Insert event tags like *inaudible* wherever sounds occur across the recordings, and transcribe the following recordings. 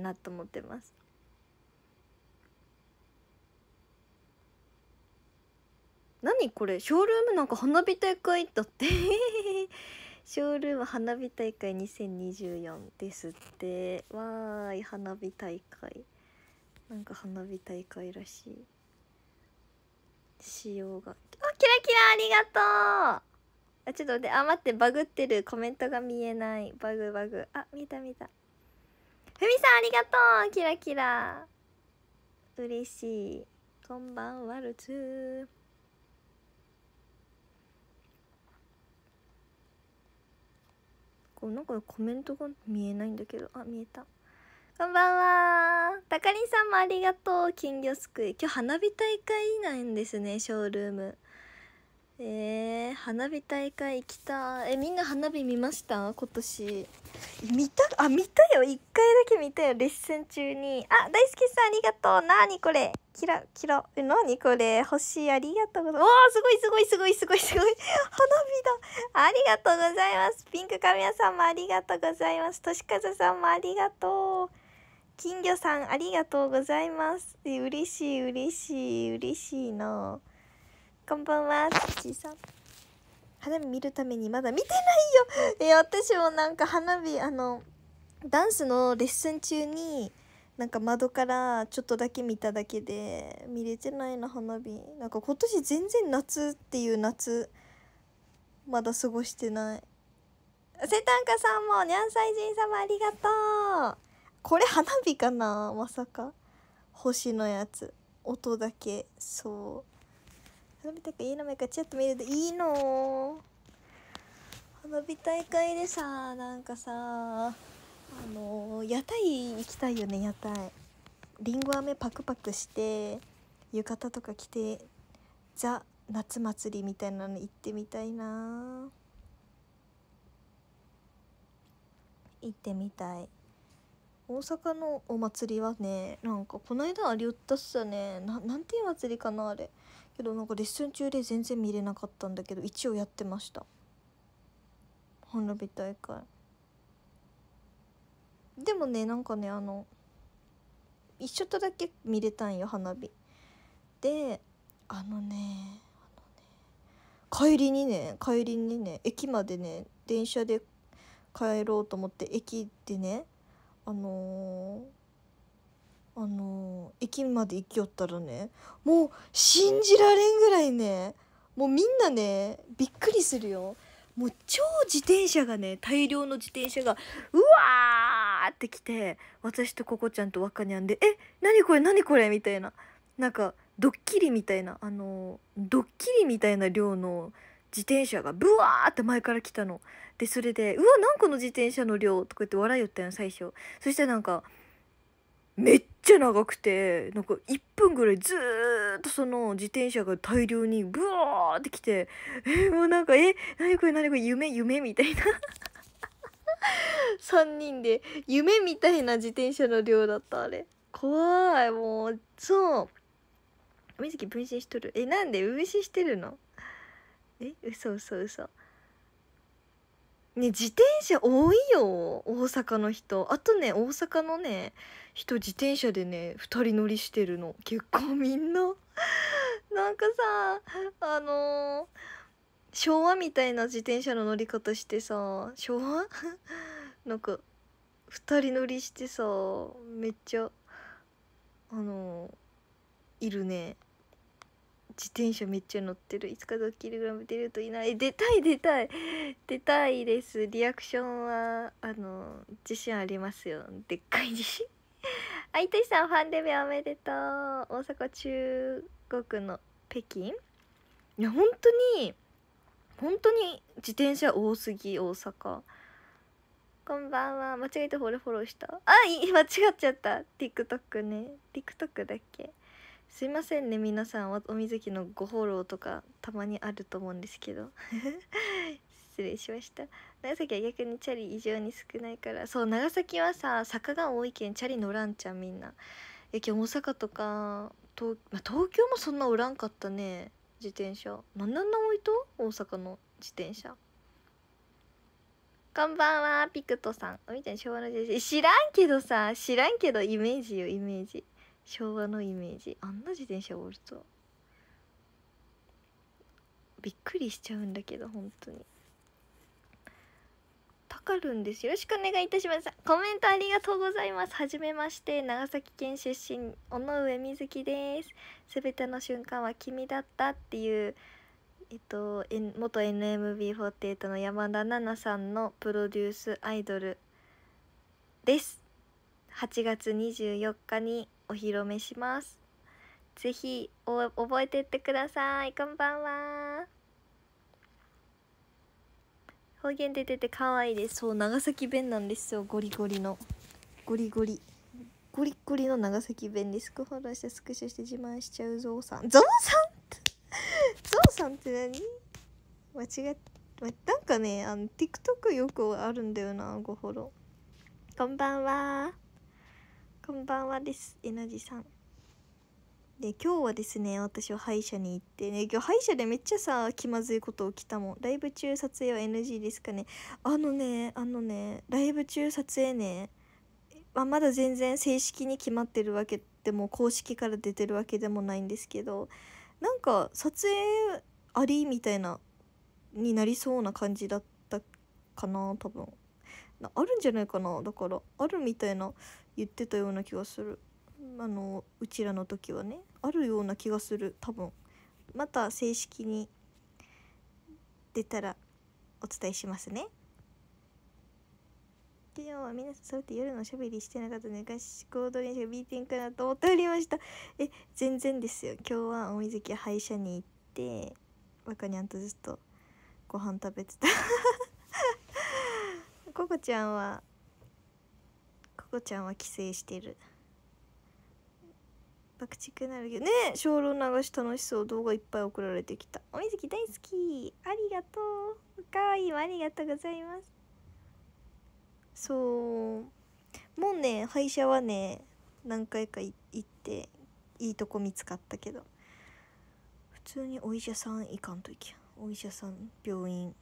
なと思ってます。何これショールームなんか花火大会だって *laughs* ショールーム花火大会2024ですってわーい花火大会なんか花火大会らしい仕様があキラキラありがとうあちょっと待ってあ待ってバグってるコメントが見えないバグバグあ見た見たふみさんありがとうキラキラ嬉しいこんばんはるつこうなんかコメントが見えないんだけどあ見えたこんばんはたかりんさんもありがとう金魚すくい今日花火大会なんですねショールームえー、花火大会行きたえみんな花火見ました今年見たあ見たよ1回だけ見たよレッスン中にあ大好きさんありがとうなにこれキラキラえなにこれ星ありがとうございますわーすごいすごいすごいすごいすごい花火だありがとうございますピンク神谷さんもありがとうございますとしかずさんもありがとう金魚さんありがとうございます嬉しい嬉しい嬉しいなこんばんは、つちさん。花火見るためにまだ見てないよえや私もなんか花火、あの、ダンスのレッスン中に、なんか窓からちょっとだけ見ただけで見れてないな花火なんか今年全然夏っていう夏まだ過ごしてないセタンカさんもニャンサイ人様ありがとうこれ花火かなまさか星のやつ音だけそう花火大会いの前かちょっと見るでいいの花火大会でさなんかさあの屋台行きたいよね屋台りんご飴パクパクして浴衣とか着てザ夏祭りみたいなの行ってみたいな行ってみたい大阪のお祭りはねなんかこの間あれ言ったっすよねななんていう祭りかなあれけどなんかレッスン中で全然見れなかったんだけど一応やってました花火大会でもねなんかねあの一緒とだけ見れたんよ花火であのねあのね帰りにね帰りにね駅までね電車で帰ろうと思って駅でねあのーあの駅まで行きよったらねもう信じられんぐらいねもうみんなねびっくりするよもう超自転車がね大量の自転車がうわーって来て私とここちゃんと若にゃんで「え何これ何これ」みたいななんかドッキリみたいなあのドッキリみたいな量の自転車がブワーって前から来たの。でそれで「うわ何この自転車の量」とか言って笑いよったん最初。そしたらなんか「めっちゃ長くてなんか1分ぐらいずっとその自転車が大量にブワーってきてえもうなんかえ何これ何これ夢夢みたいな3 *laughs* 人で夢みたいな自転車の量だったあれ怖いもうそう水木分身しとるえなんで分身してるのえ嘘嘘嘘ね自転車多いよ大阪の人あとね大阪のね人自転車でね2人乗りしてるの結構みんな *laughs* なんかさあのー、昭和みたいな自転車の乗り方してさ昭和 *laughs* なんか2人乗りしてさめっちゃあのー、いるね自転車めっちゃ乗ってるいつかドッキリグラム出るといない出たい出たい出たいですリアクションはあの自信ありますよでっかい自信愛さんファンデビューおめでとう大阪中国の北京いや本当に本当に自転車多すぎ大阪こんばんは間違えてフォローフォローしたあい間違っちゃった TikTok ね TikTok だっけすいませんね皆さんお水木のご放浪とかたまにあると思うんですけど *laughs* 失礼しました長崎は逆にチャリ異常に少ないからそう長崎はさ坂が多いけんチャリ乗らんちゃんみんなえ今日大阪とか東,、まあ、東京もそんなおらんかったね自転車何んなんな多いと大阪の自転車こんばんはピクトさんおみちゃん昭和の転車知らんけどさ知らんけどイメージよイメージ昭和のイメージあんな自転車おるとびっくりしちゃうんだけど本当にたかるんですよろしくお願いいたしますコメントありがとうございますはじめまして長崎県出身尾上瑞希ですすべての瞬間は君だったっていうえっと、N、元 NMB48 の山田奈々さんのプロデュースアイドルです8月24日にお披露目しますぜひお覚えてってくださいこんばんは方言出てて可愛いですそう長崎弁なんですよゴリゴリのゴリゴリゴリゴリの長崎弁スクフォローしてスクショして自慢しちゃうゾウさんゾウさんゾウさんって何間違っなんかねあの TikTok よくあるんだよなごほろこんばんはこんばんはです。ナジーさん。で、今日はですね、私は歯医者に行ってね、今日歯医者でめっちゃさ、気まずいこと起きたもん。ライブ中撮影は NG ですかね。あのね、あのね、ライブ中撮影ね、まあ、まだ全然正式に決まってるわけでも、公式から出てるわけでもないんですけど、なんか撮影ありみたいな、になりそうな感じだったかな、多分。あるんじゃないかなだからあるみたいな言ってたような気がするあのうちらの時はねあるような気がする多分また正式に出たらお伝えしますね昨日は皆さんそうやって夜のしゃべりしてなかったね合宿ド練習ングかなと思っておりましたえ全然ですよ今日はお水木歯医者に行って若にゃんとずっとご飯食べてた *laughs* ココちゃんはこちゃんは帰省してる爆竹なるけどね小籠流し楽しそう動画いっぱい送られてきたおみずき大好きありがとうかわいいありがとうございますそうもうね歯医者はね何回か行っていいとこ見つかったけど普通にお医者さん行かんといけんお医者さん病院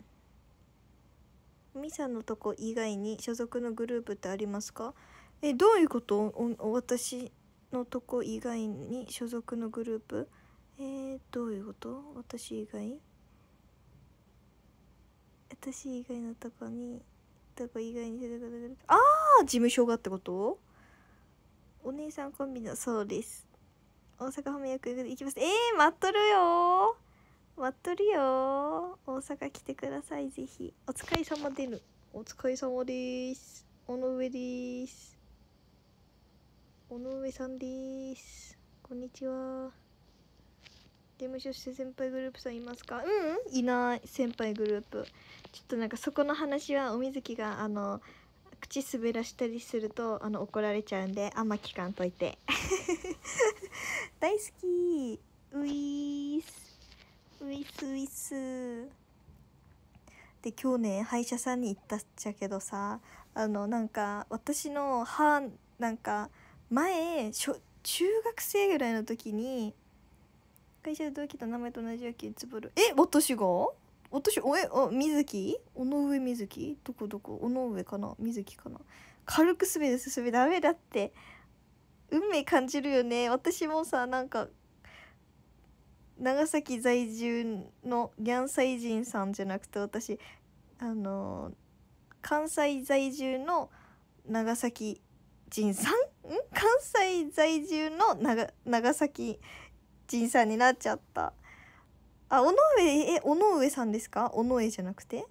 みさんのとこ以外に所属のグループってありますかえどういうこと私のとこ以外に所属のグループえー、どういうこと私以外私以外のとこにとこ以外にああ事務所がってことお姉さんコンビのそうです大阪面役行きますえー、待っとるよ待っとるよ大阪来てくださいぜひお疲れ様でぬお疲れ様です尾上です尾上さんですこんにちはゲームして先輩グループさんいますかううんいない先輩グループちょっとなんかそこの話はお水木があの口滑らしたりするとあの怒られちゃうんであんま聞かんといて *laughs* 大好きウィースウィスウィスで今日ね歯医者さんに行ったっちゃけどさあのなんか私の歯なんか前中学生ぐらいの時に会社で同期と名前と同じやけつぶるえお年がお年おえお水木尾上水木どこどこ尾上かな水木かな軽く滑る進めダメだって運命感じるよね私もさなんか長崎在住のギャンサイ人さんじゃなくて私あのー、関西在住の長崎人さん関西在住の長長崎人さんになっちゃったあ尾上え尾上さんですか尾上じゃなくて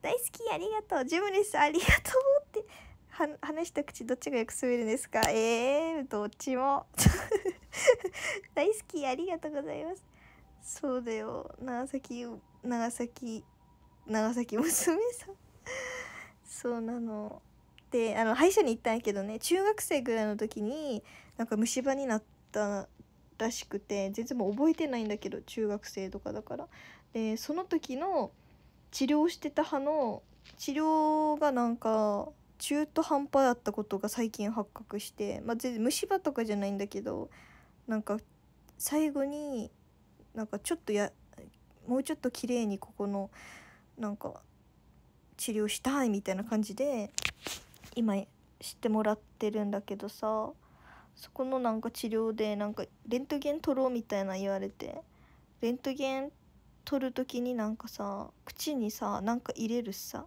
大好きありがとうジムですありがとうっては話した口どっちがよく滑るんですかえー、どっちも *laughs* 大好きありがとうございますそうだよ長崎長崎長崎娘さんそうなのであの歯医者に行ったんやけどね中学生ぐらいの時になんか虫歯になったらしくて全然もう覚えてないんだけど中学生とかだから。でその時の治療してた歯の治療がなんか中途半端だったことが最近発覚して、まあ、全然虫歯とかじゃないんだけどなんか最後になんかちょっとやもうちょっと綺麗にここのなんか治療したいみたいな感じで今知ってもらってるんだけどさそこのなんか治療でなんかレントゲン取ろうみたいな言われてレントゲン取る時になんかさ口にさなんか入れるしさ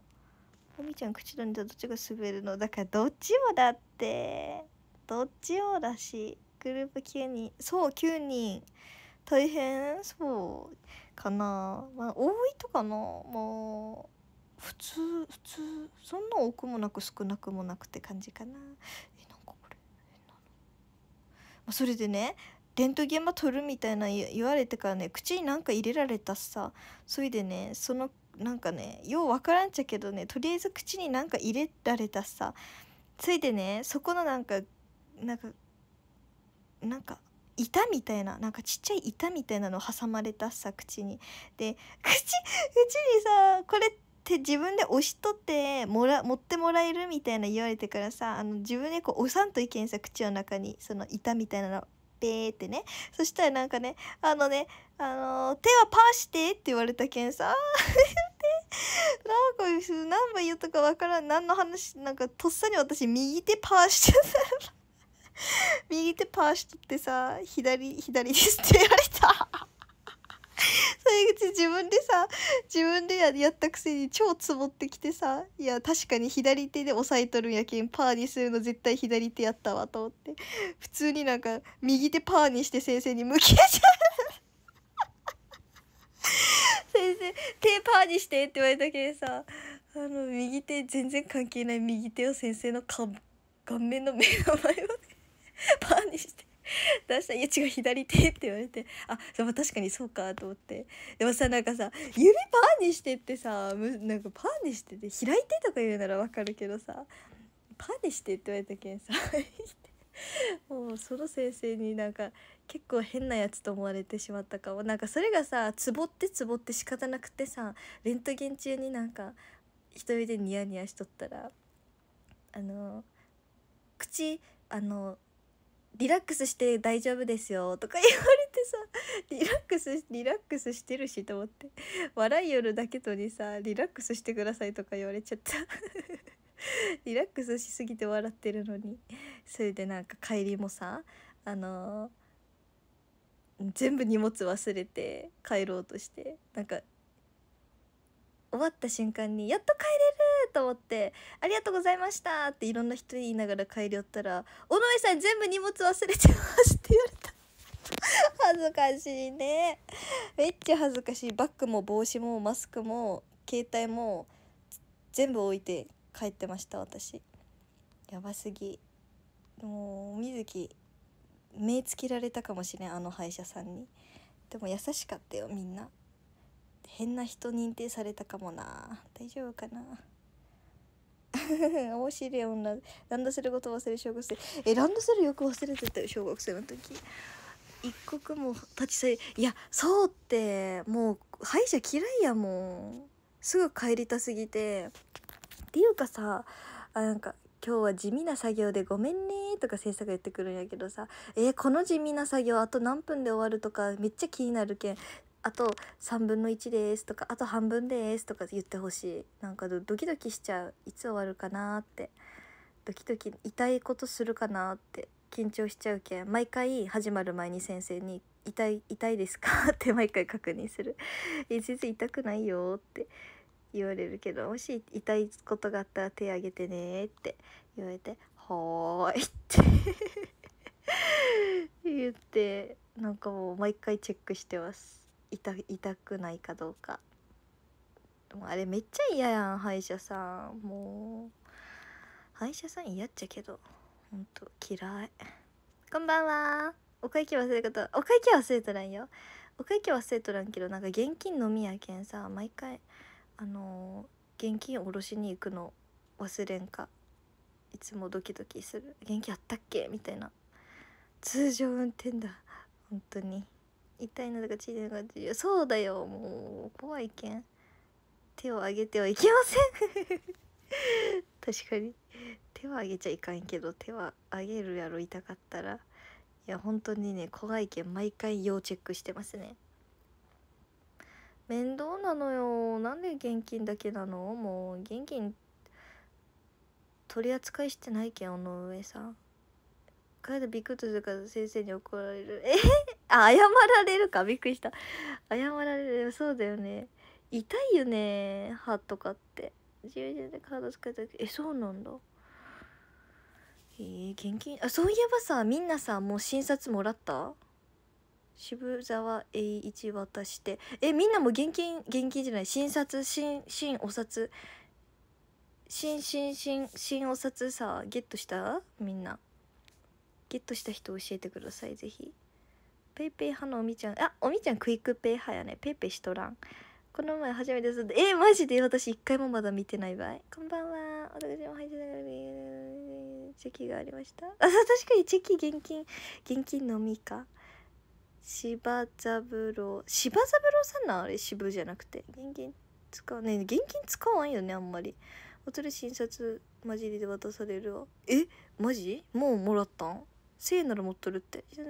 おみちゃん口のネタどっちが滑るのだからどっちもだってどっちもだしグループ9人そう9人大変そうかなまあ多いとかなもう。普通普通そんな多くもなく少なくもなくって感じかなえなんかこれなの、まあ、それでねレントゲンも取るみたいな言われてからね口になんか入れられたさそれでねそのなんかねよう分からんちゃけどねとりあえず口になんか入れられたさついでねそこのなんかなんかなんか板みたいななんかちっちゃい板みたいなの挟まれたさ口にで口口にさこれて自分で押しとってもら持ってもらえるみたいな言われてからさあの自分でこう押さんといけんさ口の中にその板みたいなのペーってねそしたらなんかねあのね、あの手はパーして」って言われたけんさ *laughs* なんか何番言ったか分からん何の話なんかとっさに私右手パーしてさ右手パーしとってさ左左ですって言われた口自分でさ自分でやったくせに超積もってきてさいや確かに左手で押さえとるんやけんパーにするの絶対左手やったわと思って普通になんか右手パーにして先生に向けちゃう先生手パーにしてって言われたけどさあの右手全然関係ない右手を先生の顔顔面の目の前までパーにして *laughs* 出した「いや違う左手」って言われてあでも確かにそうかと思ってでもさなんかさ指パーにしてってさなんかパーにしてて開いてとか言うならわかるけどさパーにしてって言われたけんさ *laughs* もうその先生になんか結構変なやつと思われてしまったかもなんかそれがさツボってツボって仕方なくてさレントゲン中になんか一人でニヤニヤしとったらあの口あのリラックスして大丈夫ですよ」とか言われてさリラックスリラックスしてるしと思って笑い夜だけとにさ「リラックスしてください」とか言われちゃった *laughs* リラックスしすぎて笑ってるのにそれでなんか帰りもさあのー、全部荷物忘れて帰ろうとしてなんか終わった瞬間に「やっと帰れる!」と思って「ありがとうございました」っていろんな人に言いながら帰り寄ったら「尾上さん全部荷物忘れてます」って言われた *laughs* 恥ずかしいねめっちゃ恥ずかしいバッグも帽子もマスクも携帯も全部置いて帰ってました私やばすぎもう水木目つけられたかもしれんあの歯医者さんにでも優しかったよみんな変な人認定されたかもな大丈夫かな *laughs* 面白い女ランドセルごと忘れ小学生えランドセルよく忘れてたよ小学生の時一刻も立ち去りいやそうってもう歯医者嫌いやもんすぐ帰りたすぎてっていうかさあなんか今日は地味な作業でごめんねとか制作言ってくるんやけどさえー、この地味な作業あと何分で終わるとかめっちゃ気になるけんあと3分の1ですとか、あと半分ですとか言ってほしい。なんかドキドキしちゃう。いつ終わるかなって。ドキドキ、痛いことするかなって緊張しちゃうけん。毎回始まる前に先生に痛い、痛いですかって *laughs* 毎回確認する。え、生痛くないよって言われるけど、もし痛いことがあったら手挙げてねって言われて、はーいって *laughs* 言って、なんかもう毎回チェックしてます。痛痛くないかどうかもあれめっちゃ嫌やん歯医者さんもう歯医者さん嫌っちゃけどほんと嫌いこんばんはお会計忘れた方お会計忘れとらんよお会計忘れとらんけどなんか現金のみやけんさ毎回あのー、現金おろしに行くの忘れんかいつもドキドキする元気あったっけみたいな通常運転だ本当に痛いのだか血いなかったいやそうだよもう怖いけん手を上げてはいけません *laughs* 確かに手は上げちゃいかんけど手は上げるやろ痛かったらいや本当にね怖いけん毎回要チェックしてますね面倒なのよなんで現金だけなのもう現金取り扱いしてないけんあの上さん帰るビクッとするから先生に怒られるえ *laughs* あ謝られるかびっくりした謝られるそうだよね痛いよね歯とかって自由カード使ったえそうなんだえー、現金あそういえばさみんなさもう診察もらった渋沢栄一渡してえみんなも現金現金じゃない診察新新お札新新新新お札さゲットしたみんなゲットした人教えてくださいぜひペイペイ派のおみちゃんあおみちゃんクイックペイ派やねペイペイしとらんこの前初めてえー、マジで私一回もまだ見てない場合こんばんは私も配信だからチェキがありましたあ確かにチェキ現金現金のみか芝三郎芝三郎さんなあれ渋じゃなくて現金使わね現金使わんよねあんまりおとる診察混じりで渡されるわえマジもうもらったん1 0なら持っとるって。ま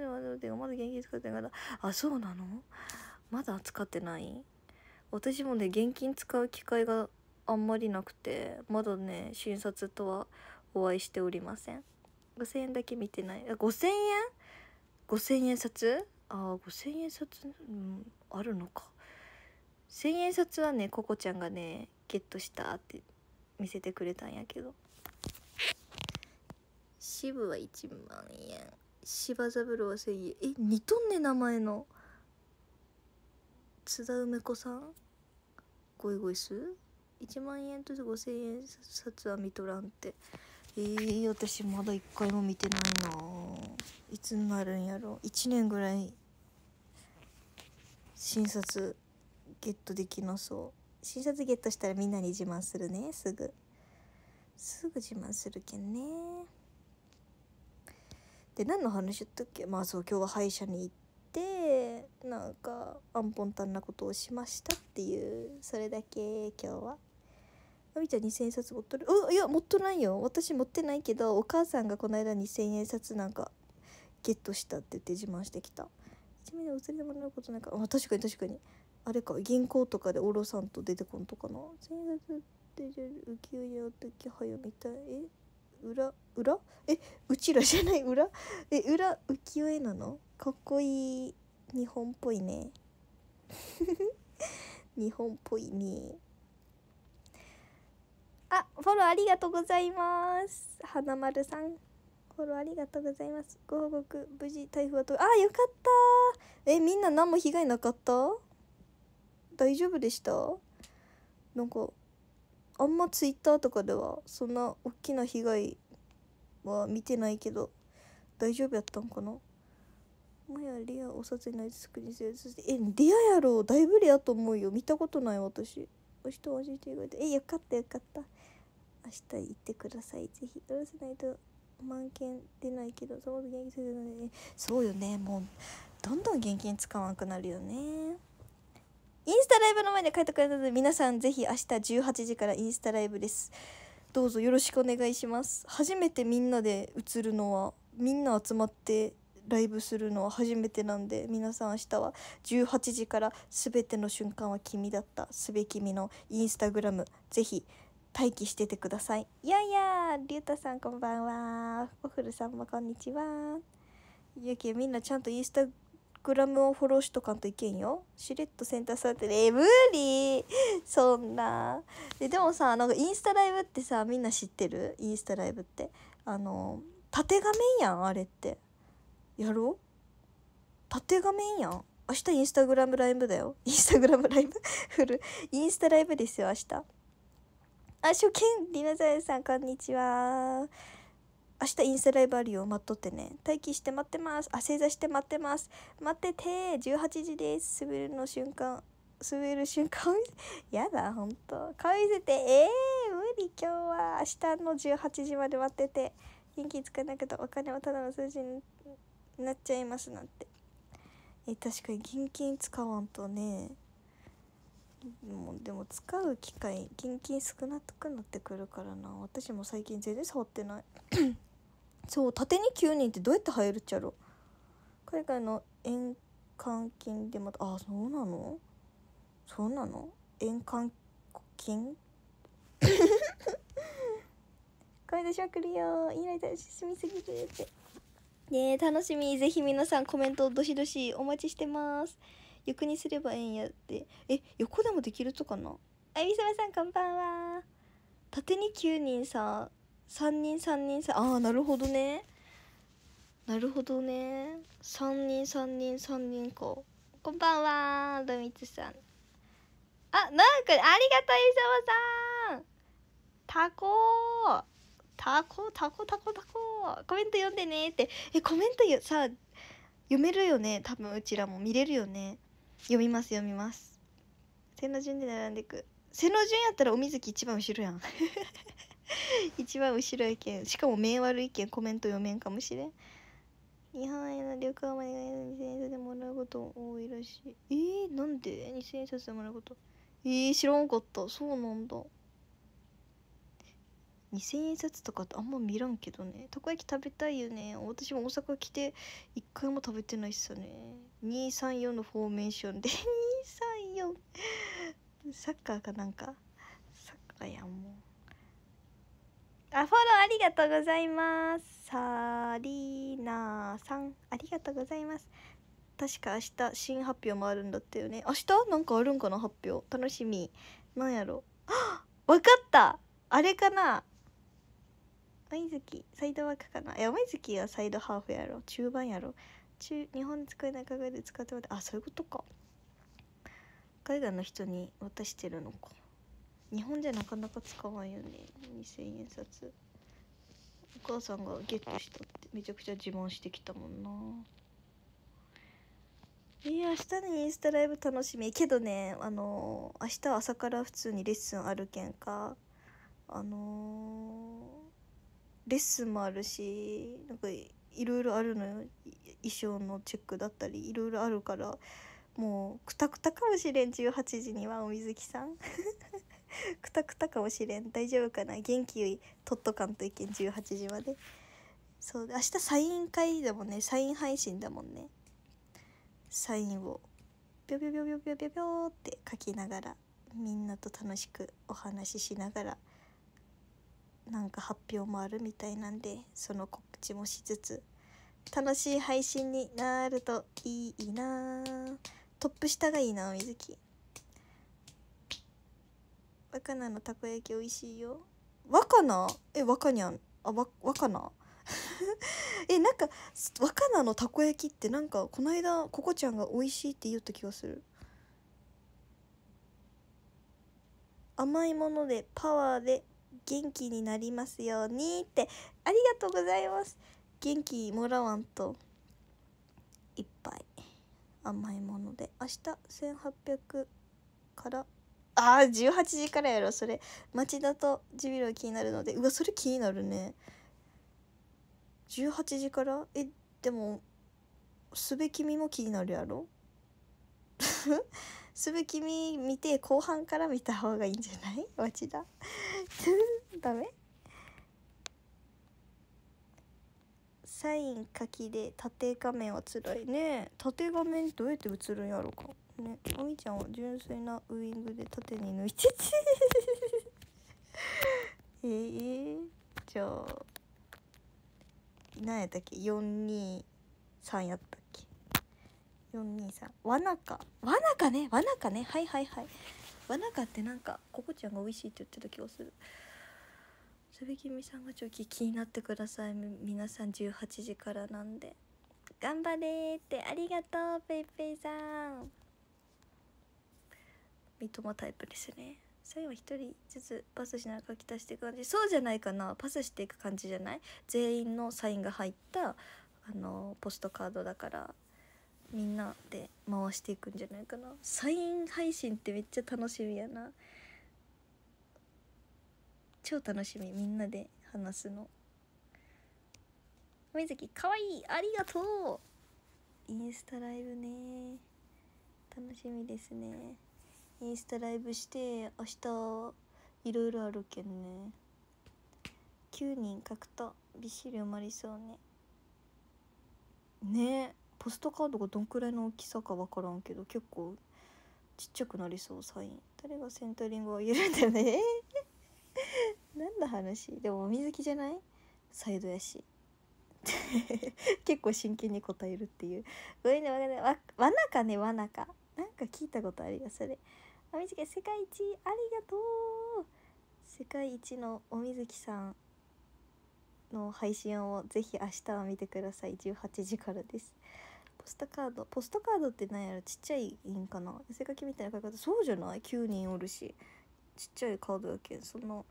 だ現金使ってないから。あ、そうなのまだ使ってない私もね、現金使う機会があんまりなくて、まだね、診察とはお会いしておりません。5000円だけ見てない。5000円 ?5000 円札あ、5000円札、うん、あるのか。1000円札はね、ココちゃんがね、ゲットしたって見せてくれたんやけど。渋は1万円芝三郎は1,000円え似とんね名前の津田梅子さんゴイゴイス1万円と5,000円札は見とらんってえー、私まだ1回も見てないないつになるんやろ1年ぐらい診察ゲットできなそう診察ゲットしたらみんなに自慢するねすぐすぐ自慢するけんねで何の話だったっけまあそう今日は歯医者に行ってなんかアンポンタンなことをしましたっていうそれだけ今日は。あみちゃん2000円札持っとるういや持っとないよ私持ってないけどお母さんがこの間2000円札なんかゲットしたって言って自慢してきた一面でお釣りでもらうことないかあ確かに確かにあれか銀行とかでおろさんと出てこんとかな1000円札って浮世絵き時早みたいえ裏裏えうちらじゃない裏え裏浮世絵なのかっこいい日本っぽいね *laughs* 日本っぽいねあフォローありがとうございます花丸さんフォローありがとうございますご報告無事台風はとあよかったえみんな何も被害なかった大丈夫でしたなんかあんまツイッターとかではそんな大きな被害は見てないけど大丈夫やったんかなもやレアお札にないつくにせずえレアやろだいぶレアと思うよ見たことない私お人を教えてくれてえよかったよかった明日行ってくださいぜひ下ろせないと満件出ないけどその元気するので、ね、そうよねもうどんどん現金使わなくなるよねインスタライブの前で書いてくれたので、皆さんぜひ明日18時からインスタライブです。どうぞよろしくお願いします。初めてみんなで映るのは、みんな集まってライブするのは初めてなんで、皆さん明日は18時からすべての瞬間は君だった、すべきみのインスタグラム、ぜひ待機しててください。いやいやりゅうたさんこんばんは。おふるさんもこんにちは。ゆきみんなちゃんとインスタグラムをフォローしとかんといけんよしれっとセンターされてるえ無理 *laughs* そんなででもさあのインスタライブってさみんな知ってるインスタライブってあの縦画面やんあれってやろう縦画面やん明日インスタグラムライブだよ *laughs* インスタグラムライブフル *laughs* インスタライブですよ明日あ初見りなざえさんこんにちは明日インスタライブあるよ。待っとってね。待機して待ってます。あ、正座して待ってます。待ってて18時です。滑るの瞬間。滑る瞬間 *laughs* やだ、ほんと。顔見せて。えー、無理今日は。明日の18時まで待ってて。元気つかなくてお金はただの数字になっちゃいますなんて。え、確かに現金使わんとね。もうでも使う機会現金少なくなってくるからな私も最近全然触ってないそう縦に9人ってどうやって入るっちゃろ海外の円換金でまたあそうなのそうなの円換金れでしょくるよいいなイター進みすぎるってね楽しみぜひ皆さんコメントどしどしお待ちしてます横にすればええんやってえ横でもできるとかなあゆみさまさんこんばんは縦に9人さ3人3人3ああなるほどねなるほどね3人3人3人かこんばんはどみつさんあなんかありがとう伊沢さんタコタコタコタコタココメント読んでねってえコメントよさ読めるよね多分うちらも見れるよね読みます読みます背の順で並んでいく背の順やったらお水木一番後ろやん *laughs* 一番後ろやけんしかも目悪いけんコメント読めんかもしれん日本への旅行まで2000円札でもらうこと多いらしいえー、なんで2000円札でもらうことえー、知らんかったそうなんだ2000円札とかってあんま見らんけどねたこ焼き食べたいよね私も大阪来て一回も食べてないっすよね234のフォーメーションで234 *laughs* サッカーかなんかサッカーやんもうあ、フォローありがとうございます。サリーナさん、ありがとうございます。確か明日、新発表もあるんだったよね。明日なんかあるんかな発表。楽しみ。なんやろ。あ *gasps* わかったあれかな舞月、サイドワークかないや、舞月はサイドハーフやろ。中盤やろ。中、日本で使えない海外で使ってもらって、あ、そういうことか。海外の人に渡してるのか。日本じゃなかなか使わんよね2000円札お母さんがゲットしたってめちゃくちゃ自慢してきたもんなえや明日にインスタライブ楽しみけどねあの明日朝から普通にレッスンあるけんかあのレッスンもあるしなんかいろいろあるのよ衣装のチェックだったりいろいろあるからもうくたくたかもしれん18時にはお水木さん *laughs* くたくたかもしれん大丈夫かな元気よいとっとかんといけん18時までそう明日サイン会だもんねサイン配信だもんねサインをぴょぴょぴょぴょぴょぴょぴょって書きながらみんなと楽しくお話ししながらなんか発表もあるみたいなんでその告知もしつつ楽しい配信になるといいなトップ下がいいなみずき若菜のたこ焼き美味しいよ若菜え若にゃんあわ若菜 *laughs* えなんか若菜のたこ焼きってなんかこの間ここちゃんが美味しいって言った気がする甘いものでパワーで元気になりますようにってありがとうございます元気もらわんといっぱい甘いもので明日1800からああ、18時からやろそれ町田とジビロ気になるのでうわそれ気になるね18時からえでもすべきみも気になるやろ *laughs* すべきみ見て後半から見た方がいいんじゃない *laughs* 町田 *laughs* ダメサイン書きで縦画面はつらいね縦画面どうやって映るんやろうかねおみちゃんは純粋なウイングで縦に抜いてて *laughs* えー、じゃあ何やったっけ423やったっけ423わなかわなかねわなかねはいはいはいわなかってなんかここちゃんが美味しいって言ってた気がするすべきみさんがちょっと気になってください皆さん18時からなんで頑張れってありがとうペイペイさん三笘タイプですね最後は1人ずつパスしながら書き足していく感じそうじゃないかなパスしていく感じじゃない全員のサインが入ったあのポストカードだからみんなで回していくんじゃないかなサイン配信ってめっちゃ楽しみやな超楽しみみんなで話すの梅月かわいいありがとうインスタライブね楽しみですねインスタライブして明日いろいろあるけんね9人書くとびっしり埋まりそうねねポストカードがどんくらいの大きさか分からんけど結構ちっちゃくなりそうサイン誰がセンタリングを言えるんだね何の *laughs* 話でも水着じゃないサイドやし *laughs* 結構真剣に答えるっていうごめんねわかんないわわなかねわなかなんか聞いたことあるよそれおみ世界一ありがとう世界一のおみずきさんの配信をぜひ明日は見てください18時からですポストカードポストカードって何やろちっちゃいんかな寄せ書きみたいな書き方そうじゃない9人おるしちっちゃいカードやけんその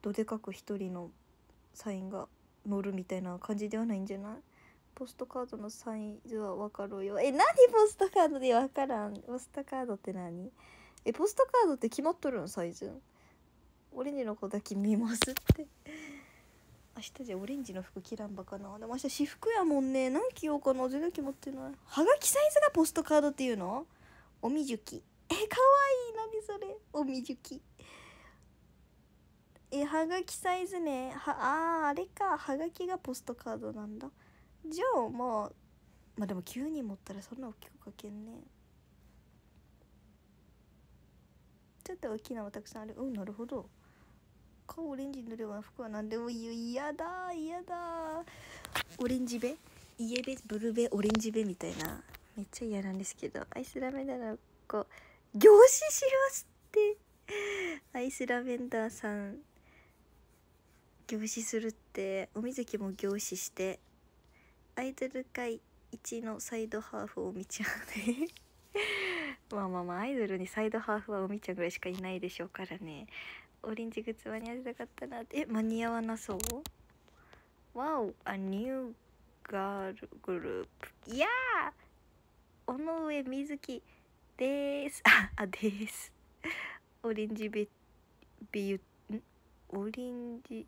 どでかく1人のサインが乗るみたいな感じではないんじゃないポストカードのサイズは分かろうよえ何ポストカードで分からんポストカードって何えポストカードって決まっとるのサイズオレンジの子だけ見ますって明日じゃオレンジの服着らんばかなでも明日私服やもんね何着ようかな全然決まってないはがきサイズがポストカードっていうのおみじゅきえかわいい何それおみじゅきえはがきサイズねはあああれかはがきがポストカードなんだじゃあまあまあでも9人持ったらそんな大きく書けんねちょっと大きなもたくさんあるうんなるほど顔オレンジ塗れば服は何でもいいよ嫌だ嫌だオレンジべイエベブルベオレンジべみたいなめっちゃ嫌なんですけどアイスラメダーの子凝視しますってアイスラベンダーさん凝視するって海関も凝視してアイドル界一のサイドハーフおみちゃんねまあまあまあアイドルにサイドハーフはおみちゃんぐらいしかいないでしょうからねオレンジグッズ間に合わせたかったなえ間に合わなそうわおアニューガールグループいや p 尾上瑞希ですああですオレンジベビュんオレンジ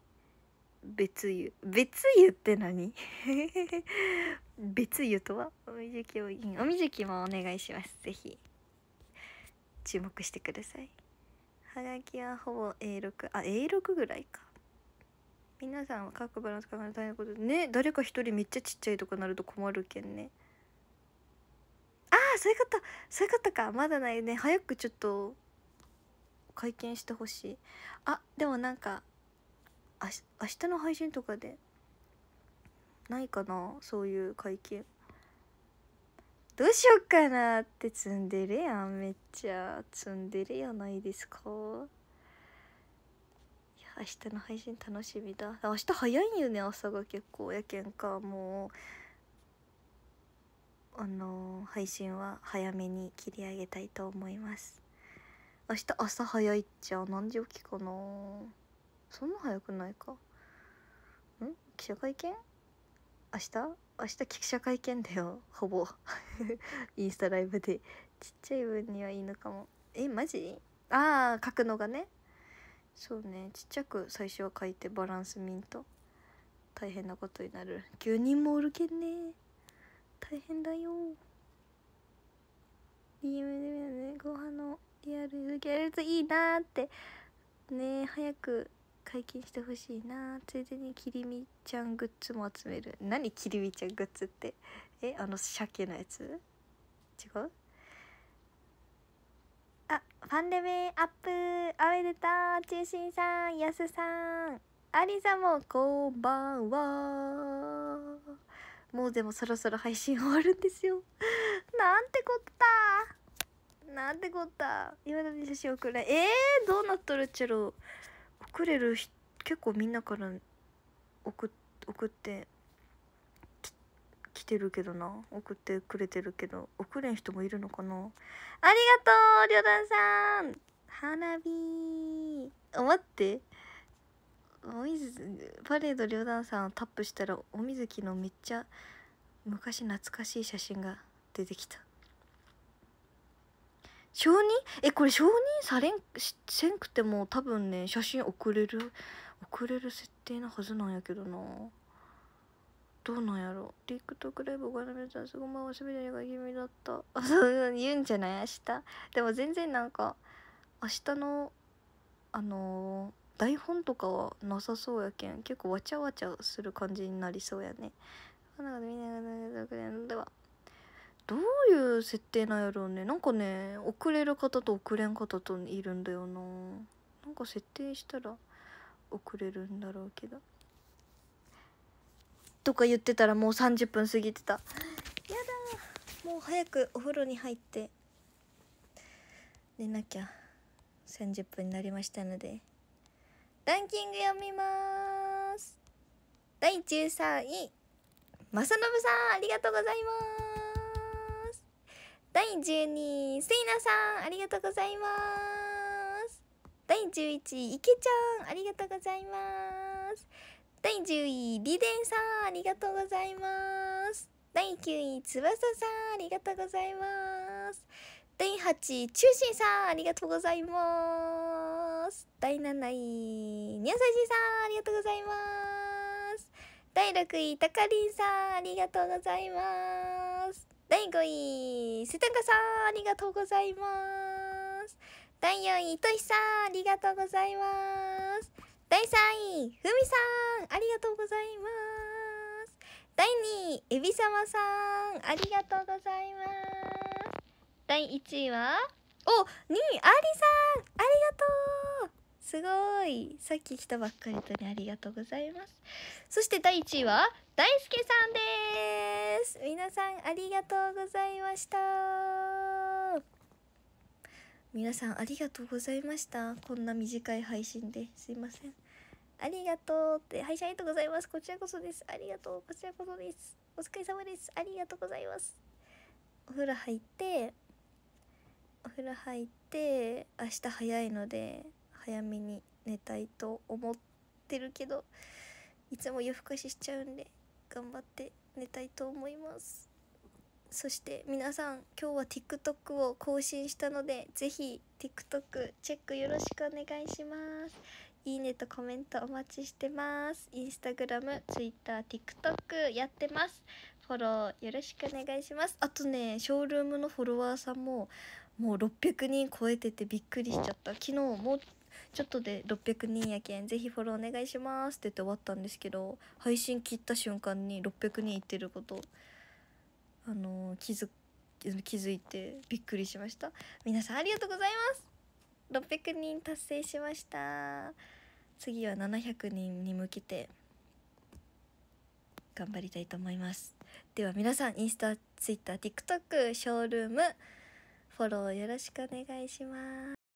別湯別湯って何 *laughs* 別湯とはおみじきをおみじきもお願いしますぜひ注目してくださいはがきはほぼ A6 あ A6 ぐらいか皆さんは各部のえたら大変なことね誰か一人めっちゃちっちゃいとかなると困るけんねああそういうことそういうことかまだないね早くちょっと会見してほしいあでもなんかあし明日の配信とかでないかなそういう会見どうしよっかなって積んでるやんめっちゃ積んでるやないですか明日の配信楽しみだ明日早いんよね朝が結構やけんかもうあのー、配信は早めに切り上げたいと思います明日朝早いっちゃ何時起きかなそんな早くないかん記者会見明日明日記者会見だよほぼ *laughs* インスタライブでちっちゃい分にはいいのかもえマジああ書くのがねそうねちっちゃく最初は書いてバランスミント大変なことになる9人もおるけんね大変だよ DM でねご飯のリアルできるといいなーってねえ早く解禁してほしいなついでにきりみちゃんグッズも集める何きりみちゃんグッズってえあの鮭のやつ違うあファンデメアップあめでとう中心さんやすさんありさもこんばんはもうでもそろそろ配信終わるんですよ *laughs* なんてこったなんてこった今だに写真送れえー、どうなっとるっちゃろうくれる結構みんなから送送ってきてるけどな送ってくれてるけど送れん人もいるのかなありがとうりょうだんさん花火あ待ってお水パレードりょうだんさんをタップしたらお水木のめっちゃ昔懐かしい写真が出てきた承認えこれ承認されんせんくても多分ね写真送れる送れる設定なはずなんやけどなどうなんやろ TikTok ライブお金ちゃんすごまはすべてが味だったあそう言うんじゃない明日でも全然なんか明日のあのー台本とかはなさそうやけん結構わちゃわちゃする感じになりそうやね。なんかみんながではどういう設定なんやろうねなんかね遅れる方と遅れん方といるんだよななんか設定したら遅れるんだろうけどとか言ってたらもう30分過ぎてたやだもう早くお風呂に入って寝なきゃ30分になりましたのでランキング読みます第13位正信さんありがとうございます第十二位せいなさんありがとうございます第十一位いけちゃんありがとうございます第十0位りでんさんありがとうございます第九位つばささんありがとうございます第八位中心さんありがとうございます第七位にゃさじさんありがとうございます第六位たかりんさんありがとうございます第5位、瀬高さん、ありがとうございます。第4位、としさん、ありがとうございます。第3位、ふみさん、ありがとうございます。第2位、えびさまさん、ありがとうございます。第1位は、お、2位、ありさん、ありがとうすごいさっき来たばっかりとねありがとうございますそして第1位は大輔さんですです皆さんありがとうございました皆さんありがとうございましたこんな短い配信ですいませんありがとうって配信ありがとうございますこちらこそですありがとうこちらこそですお疲れ様ですありがとうございますお風呂入ってお風呂入って明日早いので早めに寝たいと思ってるけどいつも夜更かししちゃうんで頑張って寝たいと思いますそして皆さん今日は TikTok を更新したのでぜひ TikTok チェックよろしくお願いしますいいねとコメントお待ちしてますインスタグラム、ツイッター、TikTok やってますフォローよろしくお願いしますあとねショールームのフォロワーさんももう600人超えててびっくりしちゃった昨日もちょっとで600人やけん、ぜひフォローお願いしますって言って終わったんですけど、配信切った瞬間に600人いってること、あのー、気づ、気づいてびっくりしました。皆さんありがとうございます !600 人達成しました。次は700人に向けて、頑張りたいと思います。では皆さん、インスタ、ツイッター、TikTok、ショールーム、フォローよろしくお願いします。